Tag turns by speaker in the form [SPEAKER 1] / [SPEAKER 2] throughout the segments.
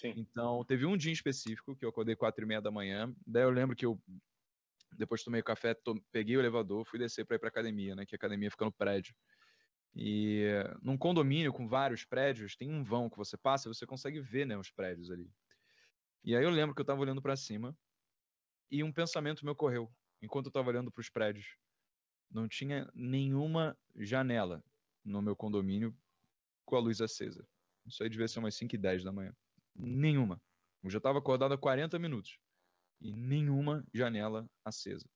[SPEAKER 1] Sim. Então, teve um dia específico que eu acordei quatro e meia da manhã. Daí eu lembro que eu, depois tomei o café, to... peguei o elevador, fui descer para ir para academia, né? Que a academia fica no prédio. E num condomínio com vários prédios, tem um vão que você passa e você consegue ver, né? Os prédios ali. E aí eu lembro que eu estava olhando para cima e um pensamento me ocorreu enquanto eu estava olhando para os prédios. Não tinha nenhuma janela no meu condomínio com a luz acesa. Isso aí devia ser umas 5 e 10 da manhã. Nenhuma. Eu já estava acordado há 40 minutos. E nenhuma janela acesa.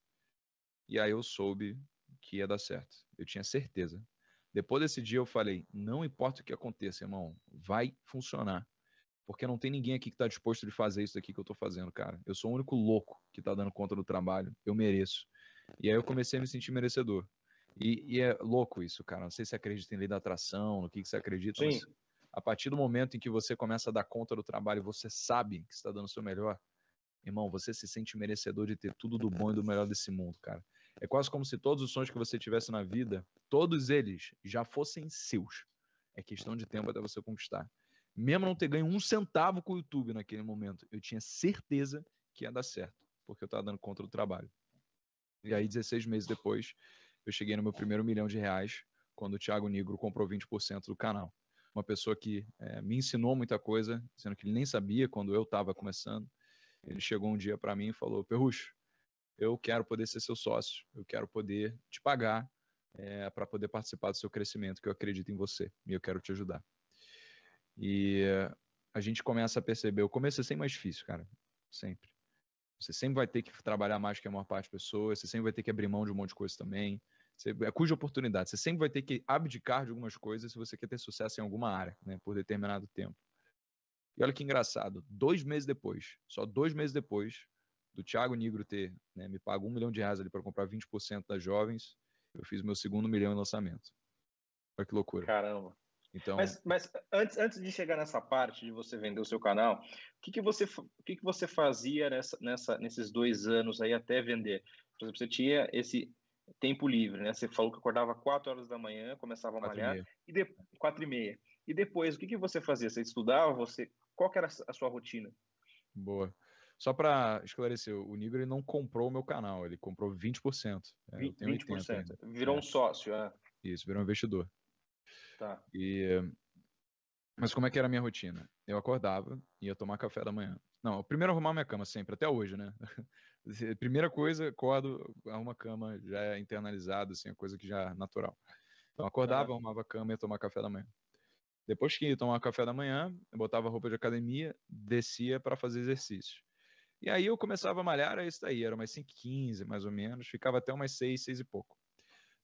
[SPEAKER 1] E aí eu soube que ia dar certo. Eu tinha certeza. Depois desse dia eu falei: não importa o que aconteça, irmão, vai funcionar. Porque não tem ninguém aqui que está disposto de fazer isso aqui que eu estou fazendo, cara. Eu sou o único louco que está dando conta do trabalho. Eu mereço. E aí eu comecei a me sentir merecedor. E, e, é louco isso, cara. Não sei se acredita em lei da atração, no que, que você acredita, Sim. mas a partir do momento em que você começa a dar conta do trabalho, você sabe que está dando o seu melhor. Irmão, você se sente merecedor de ter tudo do bom e do melhor desse mundo, cara. É quase como se todos os sonhos que você tivesse na vida, todos eles já fossem seus. É questão de tempo até você conquistar. Mesmo não ter ganho um centavo com o YouTube naquele momento, eu tinha certeza que ia dar certo, porque eu estava dando conta do trabalho. E aí, 16 meses depois, eu cheguei no meu primeiro milhão de reais, quando o Thiago Negro comprou 20% do canal uma pessoa que é, me ensinou muita coisa, sendo que ele nem sabia quando eu estava começando. Ele chegou um dia para mim e falou: Perrucho, eu quero poder ser seu sócio, eu quero poder te pagar é, eh, para poder participar do seu crescimento, que eu acredito em você e eu quero te ajudar. E a gente começa a perceber, o começo é sempre mais difícil, cara, sempre. Você sempre vai ter que trabalhar mais que a maior parte das pessoas, você sempre vai ter que abrir mão de um monte de coisa também, você, é cuja oportunidade. Você sempre vai ter que abdicar de algumas coisas se você quer ter sucesso em alguma área, né, por determinado tempo. E olha que engraçado, dois meses depois, só dois meses depois do Thiago Negro ter né, me pago um milhão de reais ali para comprar 20% das jovens, eu fiz meu segundo milhão em lançamento. Olha que loucura. Caramba. Então... Mas,
[SPEAKER 2] mas, antes, antes de chegar nessa parte de você vender o seu canal, o que, que, você, o que, que você fazia nessa, nessa, nesses dois anos aí até vender? Por exemplo, você tinha esse tempo livre, né? Você falou que acordava 4 horas da manhã, começava a quatro malhar, e, e de... 4 e meia. E depois, o que, que você fazia? Você estudava? Você Qual era a sua rotina?
[SPEAKER 1] Boa. Só para esclarecer, o Nigro ele não comprou o meu canal, ele comprou 20%. Né? É, 20%. Eu 20%.
[SPEAKER 2] Virou é. um sócio, é.
[SPEAKER 1] Isso, virou um investidor. Tá. E, mas como é que era a minha rotina? Eu acordava, ia tomar café da manhã. Não, primeiro é arrumar minha cama sempre, até hoje, né? Primeira coisa, acordo, arrumo a cama, já é internalizado, assim, a é coisa que já é natural. Então acordava, ah. arrumava a cama e ia tomar café da manhã. Depois que ia tomar café da manhã, eu botava roupa de academia, descia para fazer exercício. E aí eu começava a malhar, era isso daí, era umas 5 15 mais ou menos, ficava até umas 6, 6 e pouco.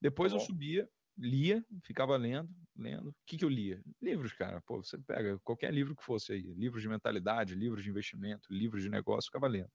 [SPEAKER 1] Depois tá eu subia, lia, ficava lendo, lendo. O que, que eu lia? Livros, cara. Pô, você pega qualquer livro que fosse aí, livros de mentalidade, livros de investimento, livros de negócio, ficava lendo.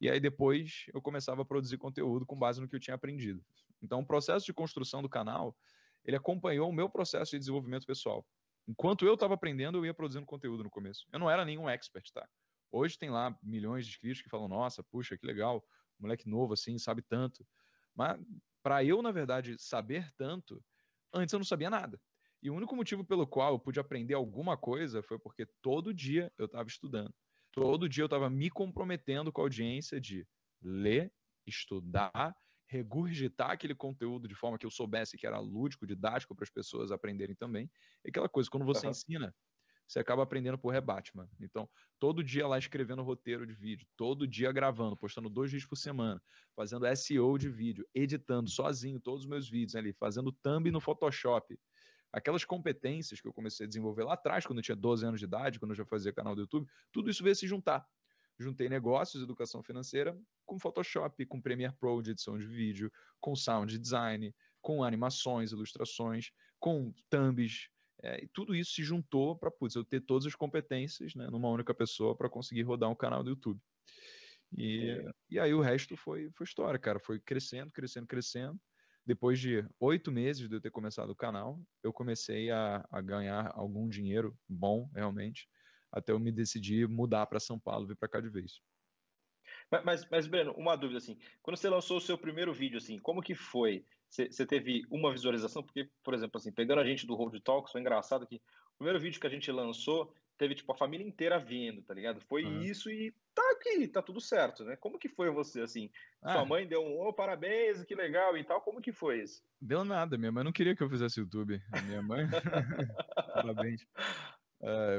[SPEAKER 1] E aí depois eu começava a produzir conteúdo com base no que eu tinha aprendido. Então o processo de construção do canal, ele acompanhou o meu processo de desenvolvimento pessoal. Enquanto eu estava aprendendo, eu ia produzindo conteúdo no começo. Eu não era nenhum expert, tá? Hoje tem lá milhões de inscritos que falam: "Nossa, puxa, que legal, moleque novo assim, sabe tanto". Mas para eu, na verdade, saber tanto, antes eu não sabia nada. E o único motivo pelo qual eu pude aprender alguma coisa foi porque todo dia eu estava estudando. Todo dia eu estava me comprometendo com a audiência de ler, estudar, regurgitar aquele conteúdo de forma que eu soubesse que era lúdico, didático para as pessoas aprenderem também. E aquela coisa, quando você uhum. ensina, você acaba aprendendo por rebate, mano. Então, todo dia lá escrevendo roteiro de vídeo, todo dia gravando, postando dois vídeos por semana, fazendo SEO de vídeo, editando sozinho todos os meus vídeos ali, fazendo thumb no Photoshop. Aquelas competências que eu comecei a desenvolver lá atrás, quando eu tinha 12 anos de idade, quando eu já fazia canal do YouTube, tudo isso veio se juntar. Juntei negócios, educação financeira, com Photoshop, com Premiere Pro de edição de vídeo, com sound design, com animações, ilustrações, com thumbs, é, e tudo isso se juntou para eu ter todas as competências né, numa única pessoa para conseguir rodar um canal do YouTube. E, é. e aí o resto foi, foi história, cara. Foi crescendo, crescendo, crescendo. Depois de oito meses de eu ter começado o canal, eu comecei a, a ganhar algum dinheiro bom, realmente, até eu me decidir mudar para São Paulo, vir para cá de vez.
[SPEAKER 2] Mas, mas, mas, Breno, uma dúvida assim, quando você lançou o seu primeiro vídeo, assim, como que foi? você teve uma visualização, porque, por exemplo, assim, pegando a gente do Road Talks, foi engraçado que o primeiro vídeo que a gente lançou teve, tipo, a família inteira vendo, tá ligado? Foi uhum. isso e tá aqui, tá tudo certo, né? Como que foi você, assim? Ah. Sua mãe deu um, oh, parabéns, que legal e tal, como que foi isso?
[SPEAKER 1] Deu nada, minha mãe não queria que eu fizesse YouTube, minha mãe... parabéns. Ah,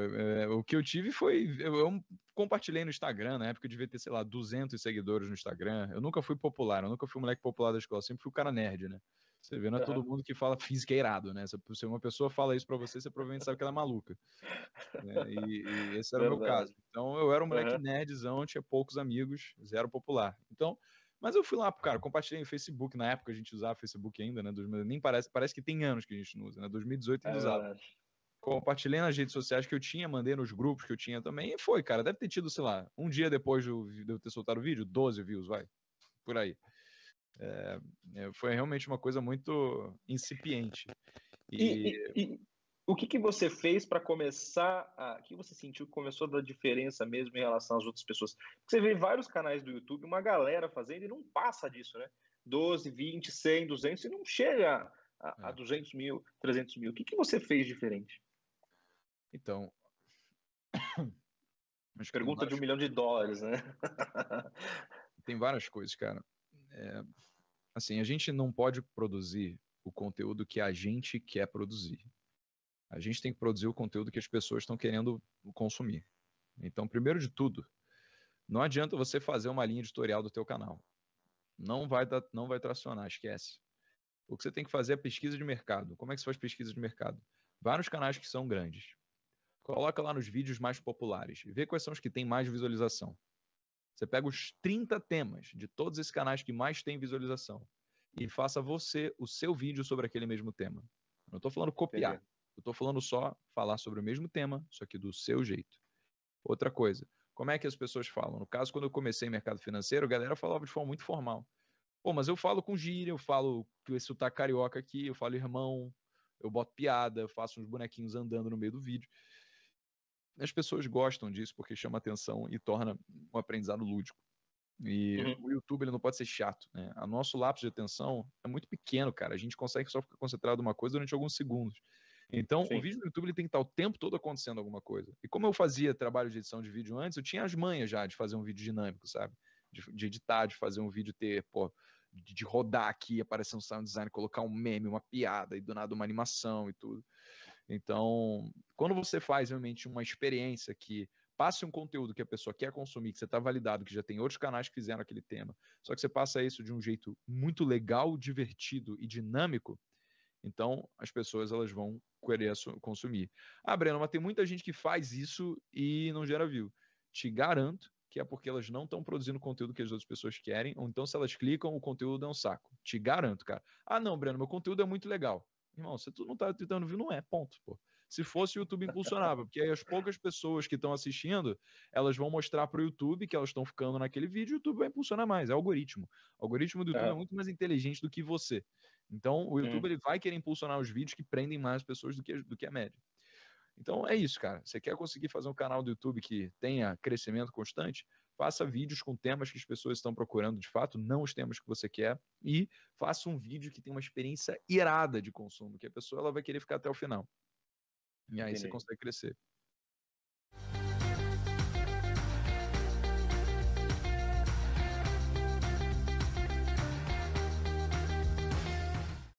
[SPEAKER 1] é, o que eu tive foi. Eu, eu, compartilhei no Instagram, na época eu devia ter, sei lá, 200 seguidores no Instagram. Eu nunca fui popular, eu nunca fui moleque popular da escola, sempre fui o cara nerd, né? Você vê, não é uhum. todo mundo que fala física irado, né? Se uma pessoa fala isso para você, você provavelmente sabe que ela é maluca. Né? E, e, esse era Verdade. o meu caso. Então eu era um moleque uhum. nerdzão, tinha poucos amigos, zero popular. Então. Mas eu fui lá, cara, compartilhei no Facebook, na época a gente usava Facebook ainda, né? Nem parece, parece que tem anos que a gente não usa, né? 2018 ainda é usava. Verdade compartilhei nas redes sociais que eu tinha, mandei nos grupos que eu tinha também, e foi, cara. Deve ter tido, sei lá, um dia depois de eu ter soltado o vídeo, 12 views, vai. Por aí. É, é, foi realmente uma coisa muito incipiente. E, e, e,
[SPEAKER 2] e o que, que você fez para começar? A, o que você sentiu que começou a dar diferença mesmo em relação às outras pessoas? Porque você vê vários canais do YouTube, uma galera fazendo e não passa disso, né? 12, 20, 100, 200 e não chega a, a, é. 200 mil, 300 mil. O que, que você fez diferente? Então. Pergunta várias... de um milhão de dólares, né?
[SPEAKER 1] tem várias coisas, cara. É, assim, a gente não pode produzir o conteúdo que a gente quer produzir. A gente tem que produzir o conteúdo que as pessoas estão querendo consumir. Então, primeiro de tudo, não adianta você fazer uma linha editorial do teu canal. Não vai, não vai tracionar, esquece. O que você tem que fazer é pesquisa de mercado. Como é que você faz pesquisa de mercado? Vários canais que são grandes. Coloca lá nos vídeos mais populares. Vê quais são os que têm mais visualização. Você pega os 30 temas de todos esses canais que mais têm visualização e faça você o seu vídeo sobre aquele mesmo tema. não estou falando copiar. Entendi. Eu estou falando só falar sobre o mesmo tema, só que do seu jeito. Outra coisa, como é que as pessoas falam? No caso, quando eu comecei mercado financeiro, a galera falava de forma muito formal. Pô, mas eu falo com gíria, eu falo que esse sotaque carioca aqui, eu falo irmão, eu boto piada, eu faço uns bonequinhos andando no meio do vídeo as pessoas gostam disso porque chama atenção e torna um aprendizado lúdico. E uhum. o YouTube ele não pode ser chato, né? O nosso lapso de atenção é muito pequeno, cara. A gente consegue só ficar concentrado em uma coisa durante alguns segundos. Então, Sim. o vídeo do YouTube ele tem que estar o tempo todo acontecendo alguma coisa. E como eu fazia trabalho de edição de vídeo antes, eu tinha as manhas já de fazer um vídeo dinâmico, sabe? De, de editar, de fazer um vídeo ter, pô, de, de rodar aqui, aparecer um sound design, colocar um meme, uma piada, e do nada uma animação e tudo. Então, quando você faz realmente uma experiência que passe um conteúdo que a pessoa quer consumir, que você está validado, que já tem outros canais que fizeram aquele tema, só que você passa isso de um jeito muito legal, divertido e dinâmico, então as pessoas elas vão querer consumir. Ah, Breno, mas tem muita gente que faz isso e não gera view. Te garanto que é porque elas não estão produzindo o conteúdo que as outras pessoas querem, ou então se elas clicam, o conteúdo é um saco. Te garanto, cara. Ah, não, Breno, meu conteúdo é muito legal. Irmão, se tu não tá tentando ver não é, ponto, pô. Se fosse, o YouTube impulsionava, porque aí as poucas pessoas que estão assistindo, elas vão mostrar pro YouTube que elas estão ficando naquele vídeo, o YouTube vai impulsionar mais, é algoritmo. O algoritmo do YouTube é. é muito mais inteligente do que você. Então, o YouTube Sim. ele vai querer impulsionar os vídeos que prendem mais pessoas do que, do que a média. Então, é isso, cara. Você quer conseguir fazer um canal do YouTube que tenha crescimento constante? faça vídeos com temas que as pessoas estão procurando de fato, não os temas que você quer, e faça um vídeo que tem uma experiência irada de consumo, que a pessoa ela vai querer ficar até o final. E aí Entendi. você consegue crescer.